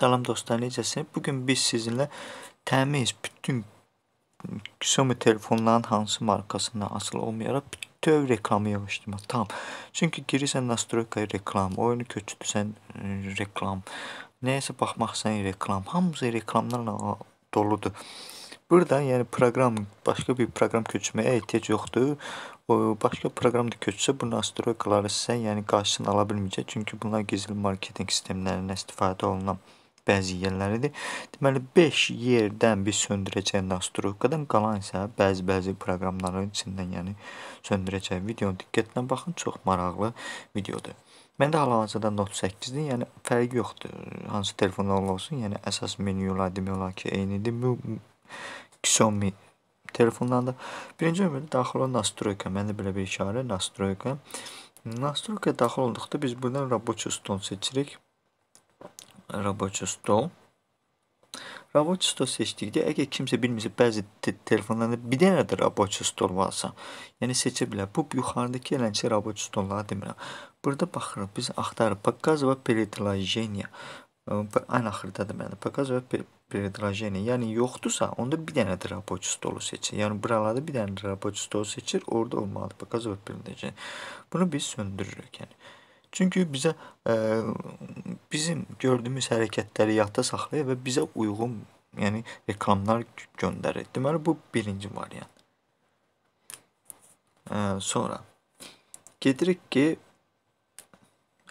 Salam dostlar, necəsiniz? Bu gün biz sizinlə təmiz bütün Xiaomi telefonların hansı markasından asılı olmayaraq bütöv reklamı yığışdırma. Tam. Çünki girirsən nastroykaya reklam, oyunu köçürsən e, reklam, nəyəsə baxmaqsan reklam, hamısı reklamlarla doludur. Burada yəni proqram başqa bir proqram köçməyə ehtiyac yoxdur. O başqa proqram da köçsə bu nastroykaları sizə yəni qarşısını ala bilməyəcək. Çünki bunlar gizli marketinq sistemlərindən istifadə olunan bəzi yerləridir. Deməli 5 yerdən biz söndürəcəyik nastrojkadan, qalan isə bəzi-bəzi proqramların içindən, yəni söndürəcəyik. Videonu diqqətlə baxın, çox maraqlı videodur. Məndə hal-hazırda Note 8-dir, yəni fərqi yoxdur. Hansı telefonla olsun, yəni əsas menyular demək olar ki, eynidir. Bu Xiaomi telefonlarında birinci növbədə daxil olan nastrojka, məndə belə bir işarə nastrojka. Nastrojka daxil olduqda biz buradan рабочий stol seçirik робочий стол. Rəvac stol seçdikdə əgər kimsə bilmirsə bəzi te telefonlarda bir dənə də rəvac stol varsa, yəni seçə bilər. Bu yuxarıdakı eləncə rəvac stolları demirəm. Burada baxırıq biz axtarırıq показва передложение. Ən axırda da məndə показва передложение. Yəni yoxdursa, onda bir dənə də rəvac stolu seçir. Yəni buralarda bir dənə rəvac stolu seçir, orada olmalıdır показва передложение. Bunu biz söndürürük, yəni Çünki bizə ə, e, bizim gördüyümüz hərəkətləri yadda saxlayır və bizə uyğun, yəni reklamlar göndərir. Deməli bu birinci variant. Ə, e, sonra gedirik ki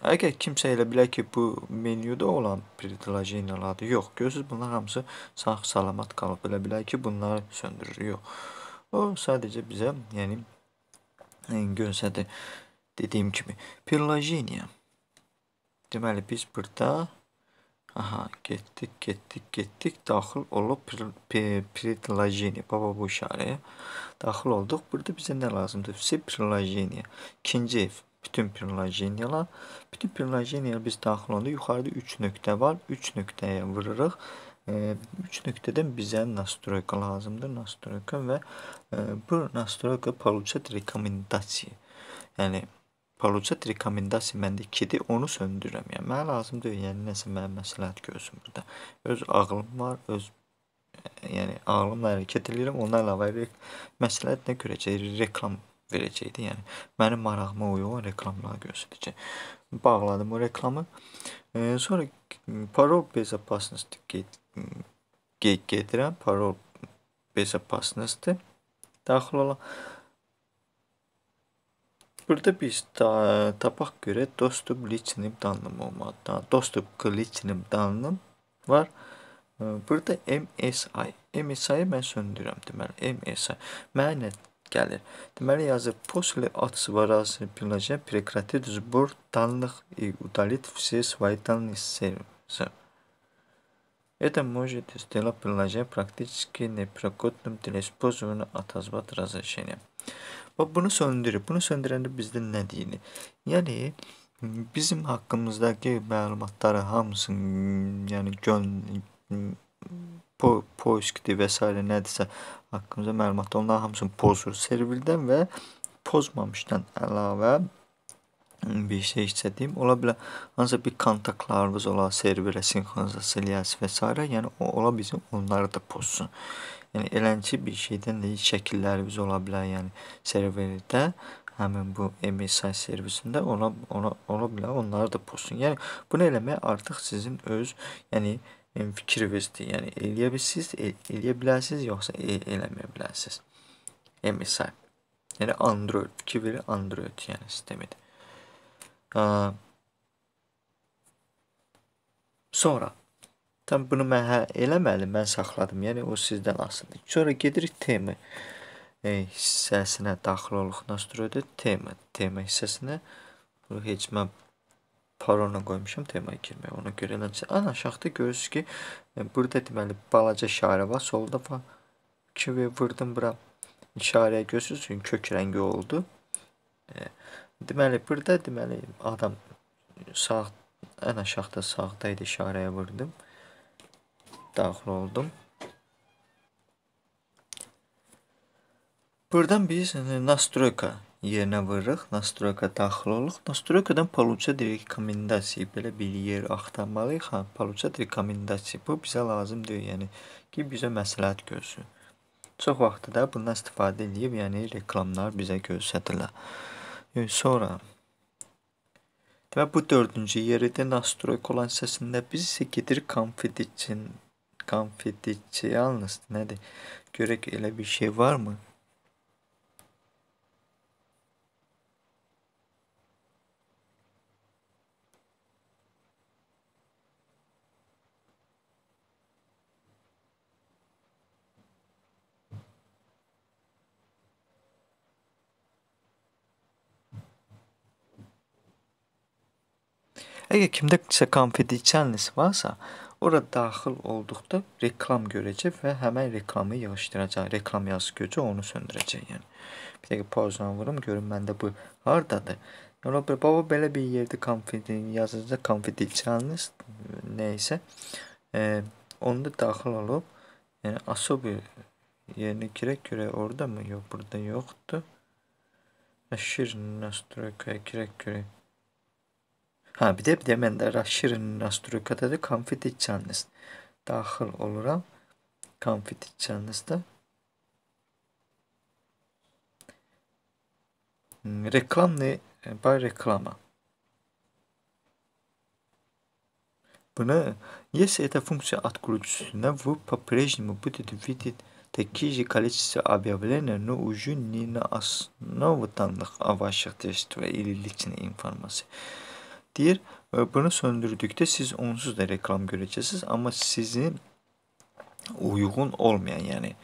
Əgər kimsə elə bilər ki, bu menyuda olan predlojeniyal adı yox, görürsüz bunlar hamısı sağ salamat qalıb. Elə bilər ki, bunları söndürür. Yox. O sadəcə bizə, yəni e, göstərir. Dediyim kimi. Perlajeniya. Deməli, biz burada aha, getdik, getdik, getdik. Daxil olub perlajeniya. Baba bu işarəyə. Daxil olduq. Burada bizə nə lazımdır? Vse perlajeniya. İkinci ev. Bütün perlajeniyalar. Bütün perlajeniyalar biz daxil olduq. Yuxarıda 3 nöqtə var. 3 nöqtəyə vururuq. 3 nöqtədən bizə nastroyka lazımdır. Nastroyka və bu nastroyka получать рекомендации. Yəni, Paluca rekomendasiya məndə 2-dir, onu söndürürəm. Yəni mənə lazım deyil, yəni nəsə mənə məsləhət görsün burada. Öz ağlım var, öz yəni ağlımla hərəkət edirəm. Ondan əlavə məsləhət nə görəcək? Reklam verəcəkdi. Yəni mənim marağıma uyğun reklamlar göstərəcək. Bağladım o reklamı. E, sonra parol bezopasnosti gedirəm. Parol bezopasnosti daxil olam. Burada biz da, tabak göre dostum liçinim danlım olmadı. Dostum liçinim danlım var. Burada MSI. MSI-ı mən söndürürəm. Deməli, MSI. Mənə gəlir. Deməli, yazır, после отсворазы приложения прекратит сбор данных и удалит все свои данные с сервиса. Это может сделать приложение практически непригодным для использования отозвать разрешения. Və bunu söndürüb. Bunu söndürəndə bizdə nə deyir? Yəni bizim haqqımızdakı məlumatları hamısını, yəni gön po poiskdir və s. nədirsə haqqımızda məlumat onların hamısını pozur serverdən və pozmamışdan əlavə bir şey istədiyim ola bilər hansısa bir kontaktlarınız ola serverə sinxronizasiya eləyəsiz və s. yəni ola bizim onları da pozsun. Yəni elənçi bir şeydən də şəkillərimiz ola bilər, yəni serverdə həmin bu email sayt servisində ona ona ola bilər, onları da postun. Yəni bunu eləmək artıq sizin öz, yəni fikrinizdir. Yəni eləyə bilsiniz, el eləyə bilərsiniz, yoxsa el eləməyə bilərsiniz. Email sayt. Yəni Android, fikir verir Android yəni sistemidir. Sonra Tam bunu mən hə, eləməli, mən saxladım. Yəni o sizdən asılıdır. Sonra gedirik tema e, hissəsinə daxil oluruq. Nastroyda tema, tema hissəsinə bunu heç mən parona qoymuşam temaya girmək. Ona görə eləmsə, ana aşağıda görürsüz ki, e, burada deməli balaca işarə var. Solda var. 2 və vurdum bura. İşarəyə görürsüz, çünki kök rəngi oldu. E, deməli burada deməli adam sağ ən aşağıda sağda idi işarəyə vurdum daxil oldum. Buradan biz настройка yəni, yerinə vururuq, настройка daxil oluruq. Настройкадан получать рекомендации belə bir yer axtarmalıyıq. Ha, получать рекомендации bu bizə lazımdır, yəni ki, bizə məsləhət görsün. Çox vaxtı da bundan istifadə edib, yəni reklamlar bizə göstərirlər. Yəni, sonra və bu dördüncü yeridir, настройка olan səsində biz isə gedirik confidential konfidencialnost nedir? Görək elə bir şey var mı? Eğer Əgər kimdəsə konfidencialness varsa, Ora daxil olduqda reklam görəcək və həmin reklamı yığışdıracaq. Reklam yazıcı onu söndürəcək, yəni. Bir dəqiqə pauzanı vurum, görüm məndə bu hardadır. Yəni baba belə bir yerdə confidential yazıcı confidentialness nə isə e, onda daxil olub, yəni asobi yerini girək görək orada mı? Yox, burada yoxdur. Şir nastroykaya girək görək. Ha bir de bir de mən də raşirin nastrukada da konfit içəniz. Daxil oluram. Konfit içənizdə. Reklamlı bay reklama. Buna, если эта функция отключена, вы по-прежнему будете видеть такие же количество объявлений, но уже не на основе данных о ваших действиях или личной информации. deyir, e, bunu söndürdükdə siz onsuz da reklam görəcəksiniz, amma sizin uyğun olmayan, yəni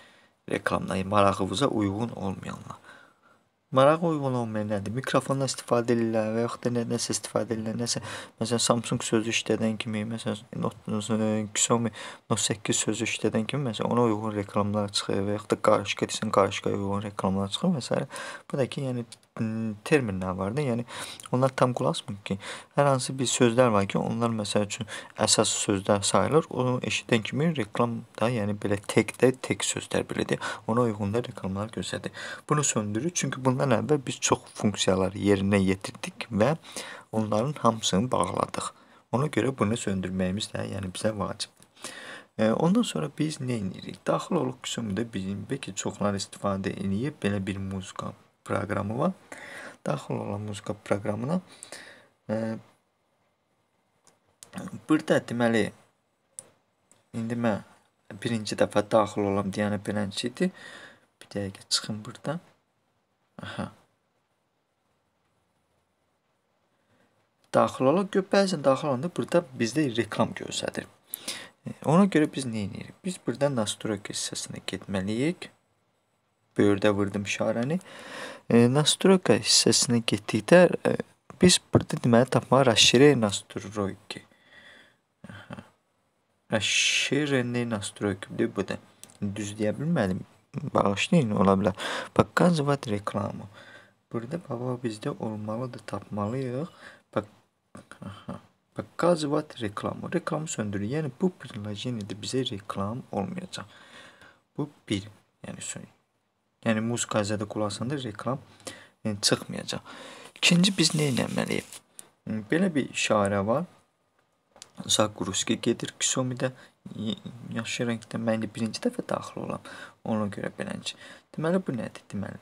reklamla, yəni marağınıza uyğun olmayanla. Marağa uyğun olmayan nədir? Mikrofondan istifadə edirlər və yaxud da nə, nəsə istifadə edirlər, nəsə məsələn Samsung sözü işlədən kimi, məsələn Note e, Xiaomi Note 8 sözü işlədən kimi məsələn ona uyğun reklamlar çıxır və yaxud da qarışqa desən qarışqa uyğun reklamlar çıxır məsələn. Bu da ki, yəni terminlər var da, yəni onlar tam qulaqmır ki, hər hansı bir sözlər var ki, onlar məsəl üçün əsas sözlər sayılır. Onu eşidən kimi reklam da, yəni belə təkdə tək sözlər belədir. Ona uyğun da reklamlar göstərir. Bunu söndürür, çünki bundan əvvəl biz çox funksiyaları yerinə yetirdik və onların hamısını bağladıq. Ona görə bunu söndürməyimiz də, yəni bizə vacibdir. Ondan sonra biz nə edirik? Daxil oluq qismində bizim bəlkə çoxlar istifadə edib belə bir musiqi proqramı var. Daxil olan muzika proqramına. E, burada deməli indi mən birinci dəfə daxil olam deyənə beləncidir. Bir dəqiqə çıxım buradan. Aha. Daxil olaq, bəzən daxil olanda burada bizdə reklam görsədir. Ona görə biz nə edirik? Biz birdən nastroyka hissəsinə getməliyik böyürdə vurdum işarəni. E, nastroyka hissəsinə getdikdə e, biz burada deməli tapmaq расширение настройки. Расширение настройки deyib bu da. Düz deyə bilmədim. Bağışlayın, ola bilər. Показывать рекламу. Burada baba bizdə olmalıdır, tapmalıyıq. Bak aha. Показывать рекламу. Reklamı söndürür. Yəni bu приложениеdə bizə reklam olmayacaq. Bu bir. Yəni söndürür. Yəni musiqi Azərdə qulaqsanda reklam yəni, çıxmayacaq. İkinci biz nə etməliyik? Hmm, belə bir işarə var. Zaqruski gedir Ksomidə yaşıl rəngdə mən indi birinci dəfə daxil olam. Ona görə beləncə. Deməli bu nədir? Deməli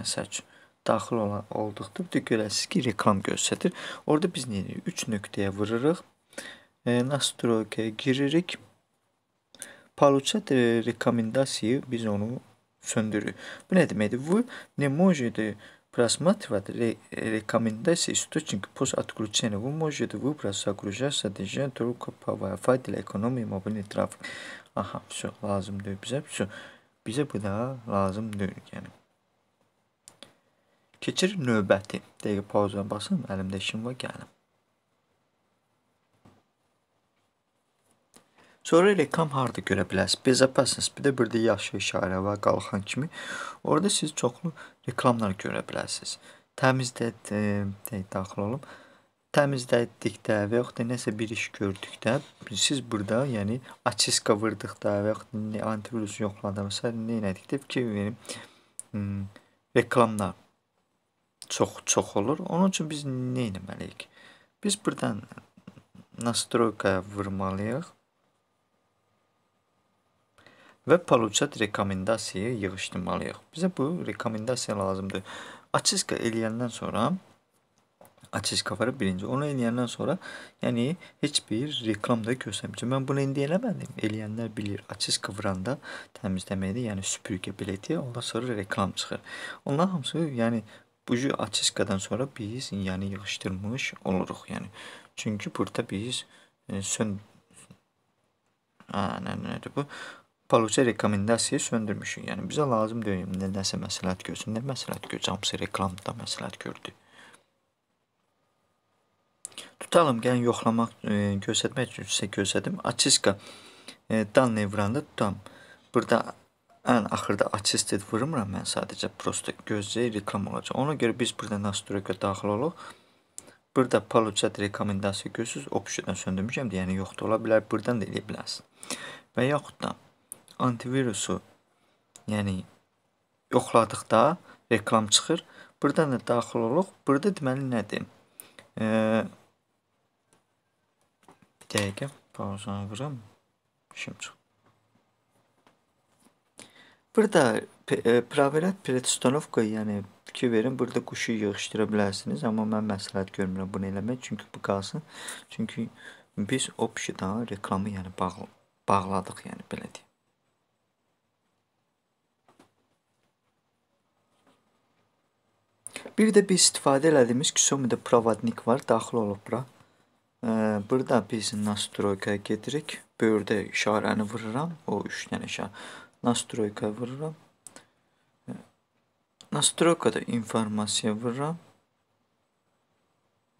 məsəl üçün daxil olan olduqda bir görəsiz ki, reklam göstərir. Orada biz nə edirik? 3 nöqtəyə vururuq. E, Nastroykaya giririk. Получать рекомендации без оного söndürür. Bu nə deməkdir? Bu ne может просматривать рекомендации источник после отключения. Вы можете выбрать загружать содержание только по Wi-Fi для экономии мобильный трафик. Aha, все, lazım deyil bizə. Все, bizə bu da lazım deyil, yəni. Keçir növbəti. Dəqiqə pauzadan basım, əlimdə işim var, gəlim. Sonra reklam harda görə bilərsiniz? Bezapasınız. Bir də bir də yaşıl işarə var qalxan kimi. Orada siz çoxlu reklamlar görə bilərsiniz. Təmizləyib daxil olum. Təmizlədikdə və yaxud da nəsə bir iş gördükdə siz burada, yəni açiska vurduqda və yaxud da antivirus yoxladımsa, nə etdikdə fikir verin. Hmm, reklamlar çox çox olur. Onun üçün biz nə etməliyik? Biz burdan nastroykaya vurmalıyıq və получать rekomendasiya yığışdırmalıyıq. Bizə bu rekomendasiya lazımdır. Açıska eləyəndən sonra açıska var birinci. Onu eləyəndən sonra, yəni heç bir reklam da göstərmir. Mən bunu indi eləmədim. Eləyənlər bilir. Açıska vuranda təmizləməkdir, yəni süpürgə belədir. Ondan sonra reklam çıxır. Onlar hamısı, yəni bu açıskadan sonra biz yəni yığışdırmış oluruq, yəni. Çünki burada biz e, sən Aa, nə nədir bu? Paluca rekomendasiya söndürmüşük. Yəni bizə lazım deyil. Nədənsə məsləhət görsün. Nə məsləhət görəcəm? Hamısı reklamda məsləhət gördü. Tutalım, gəlin yoxlamaq, e, göstərmək üçün sizə göstərdim. Açiska e, danlı evranda tutam. Burada ən axırda assisted vurmuram mən sadəcə prosta gözləyir reklam olacaq. Ona görə biz burada nastroyka daxil oluq. Burada получать rekomendasiya görürsüz. Optiondan söndürmüşəm deyə yəni yoxdur ola bilər. Burdan da eləyə bilərsən. Və yaxud da antivirusu yəni yoxladıqda reklam çıxır. Burdan da daxil oluruq. Burada deməli nədir? E, bir dəqiqə pauzanı vuram. İşim çıxdı. Burada e, proverat predstanovka, yəni fikir verin, burada quşu yığışdıra bilərsiniz, amma mən məsləhət görmürəm bunu eləmək, çünki bu qalsın. Çünki biz o pişidə reklamı yəni bağl bağladıq, yəni belə deyim. Bir də biz istifadə elədiyimiz Xiaomi-də provodnik var, daxil olub bura. Burada biz nastroykaya gedirik. Böyürdə işarəni vururam. O 3 dənə işarə. Nastroykaya vururam. Nastroykada informasiya vururam.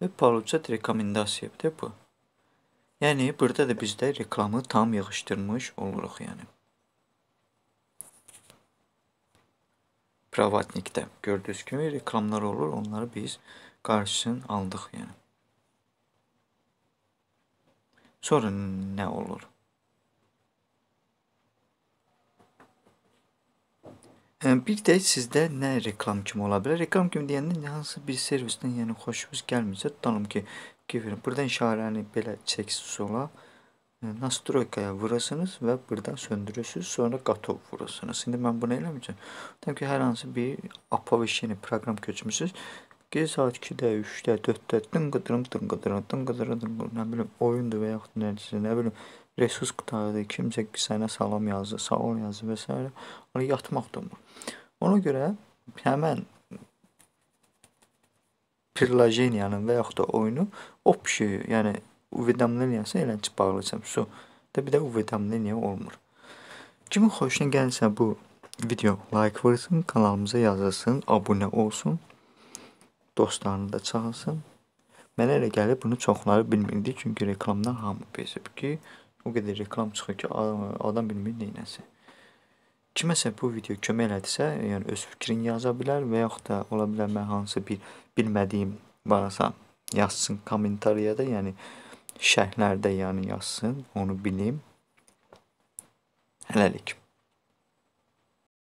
Və получат rekomendasiya bu. Yəni burada da bizdə reklamı tam yığışdırmış oluruq, yəni. Pravatnikdə gördüyünüz kimi reklamlar olur. Onları biz qarşısını aldıq yəni. Sonra nə olur? Bir də sizdə nə reklam kimi ola bilər? Reklam kimi deyəndə hansı bir servisdən yəni xoşunuz gəlmirsə, tutalım ki, Giver. Buradan işarəni belə çəksiz ola. Nastroykaya vurasınız və buradan söndürürsünüz, sonra qatov vurasınız. İndi mən bunu eləməyəcəm. Deyəm ki, hər hansı bir apovişini proqram köçmüsünüz. Gecə saat 2-də, 3-də, 4-də dınqıdırım, dınqıdırım, dınqıdırım, dınqıdırım, nə bilim, oyundur və yaxud nədirsə, nə bilim, resurs qıtarıdır, kimsə sənə salam yazdı, sağ ol yazdı və s. Ona yatmaq da olmur. Ona görə həmən prilojenyanın və yaxud da oyunu opşi, yəni uvedomleniyəsə elənçi bağlısan. So, də bir də uvedomleniyə olmur. Kimin xoşuna gəlsə bu video like vursun, kanalımıza yazılsın, abunə olsun. Dostlarını da çağırsın. Mənə elə gəlir bunu çoxları bilmirdi, çünki reklamdan hamı bezib ki, o qədər reklam çıxır ki, adam, adam bilmir nə etsin. Kiməsə bu video kömək elədisə, yəni öz fikrini yaza bilər və yaxud da ola bilər mən hansı bir bilmədiyim varsa yazsın kommentariyada, yəni şərhlərdə yəni yazsın, onu bilim. Hələlik.